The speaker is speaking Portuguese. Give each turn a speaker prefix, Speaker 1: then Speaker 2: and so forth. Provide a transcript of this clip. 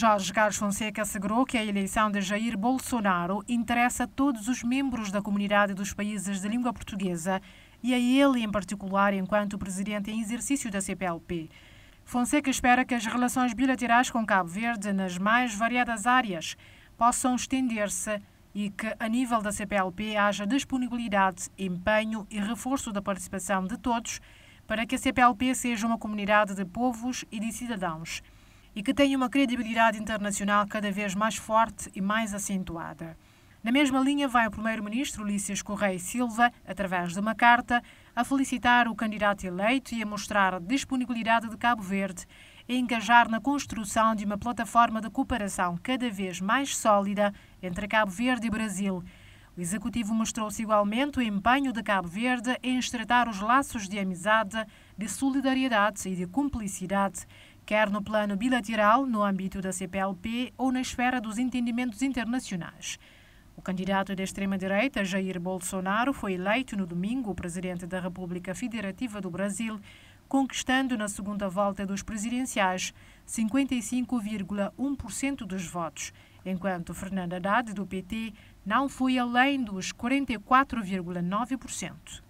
Speaker 1: Jorge Carlos Fonseca assegurou que a eleição de Jair Bolsonaro interessa a todos os membros da comunidade dos países de língua portuguesa e a ele em particular enquanto presidente em exercício da CPLP. Fonseca espera que as relações bilaterais com Cabo Verde nas mais variadas áreas possam estender-se e que, a nível da CPLP, haja disponibilidade, empenho e reforço da participação de todos para que a CPLP seja uma comunidade de povos e de cidadãos e que tem uma credibilidade internacional cada vez mais forte e mais acentuada. Na mesma linha, vai o primeiro-ministro Ulisses Correia Silva, através de uma carta, a felicitar o candidato eleito e a mostrar a disponibilidade de Cabo Verde e engajar na construção de uma plataforma de cooperação cada vez mais sólida entre Cabo Verde e Brasil. O Executivo mostrou-se igualmente o empenho de Cabo Verde em estreitar os laços de amizade, de solidariedade e de cumplicidade quer no plano bilateral, no âmbito da CPLP ou na esfera dos entendimentos internacionais. O candidato da extrema-direita, Jair Bolsonaro, foi eleito no domingo presidente da República Federativa do Brasil, conquistando na segunda volta dos presidenciais 55,1% dos votos, enquanto Fernando Haddad, do PT, não foi além dos 44,9%.